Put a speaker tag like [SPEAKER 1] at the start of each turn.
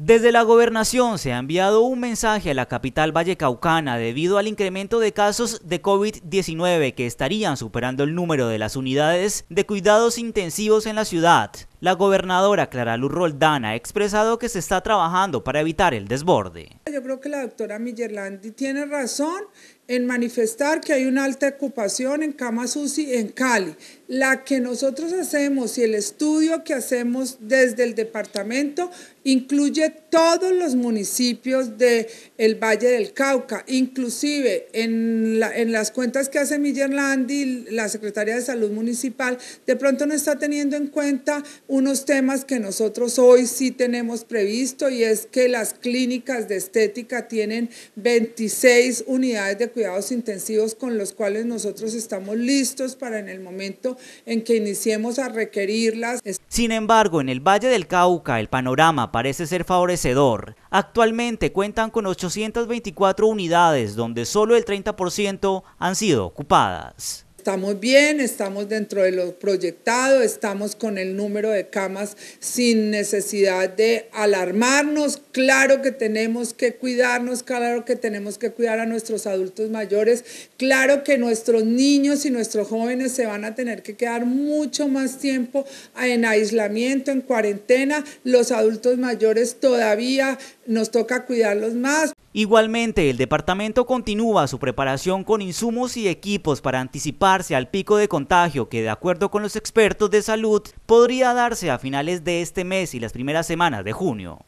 [SPEAKER 1] Desde la gobernación se ha enviado un mensaje a la capital vallecaucana debido al incremento de casos de COVID-19 que estarían superando el número de las unidades de cuidados intensivos en la ciudad. La gobernadora Clara Luz Roldana ha expresado que se está trabajando para evitar el desborde.
[SPEAKER 2] Yo creo que la doctora Millerlandi tiene razón en manifestar que hay una alta ocupación en camas UCI en Cali. La que nosotros hacemos y el estudio que hacemos desde el departamento incluye todos los municipios del Valle del Cauca, inclusive en, las cuentas que hace Millerlandi, la Secretaría de Salud Municipal, de pronto no está teniendo en cuenta unos temas que nosotros hoy sí tenemos previsto y es que las clínicas de estética tienen 26 unidades de cuidados intensivos con los cuales nosotros estamos listos para en el momento en
[SPEAKER 1] que iniciemos a requerirlas. Sin embargo, en el Valle del Cauca el panorama parece ser favorecedor. Actualmente cuentan con 824 unidades donde solo el 30% han sido ocupadas
[SPEAKER 2] estamos bien, estamos dentro de lo proyectado, estamos con el número de camas sin necesidad de alarmarnos. Claro que tenemos que cuidarnos, claro que tenemos que cuidar a nuestros adultos mayores, claro que nuestros niños y nuestros jóvenes se van a tener que quedar mucho más tiempo en aislamiento, en cuarentena. Los adultos mayores todavía nos toca cuidarlos más.
[SPEAKER 1] Igualmente, el departamento continúa su preparación con insumos y equipos para anticiparse al pico de contagio que, de acuerdo con los expertos de salud, podría darse a finales de este mes y las primeras semanas de junio.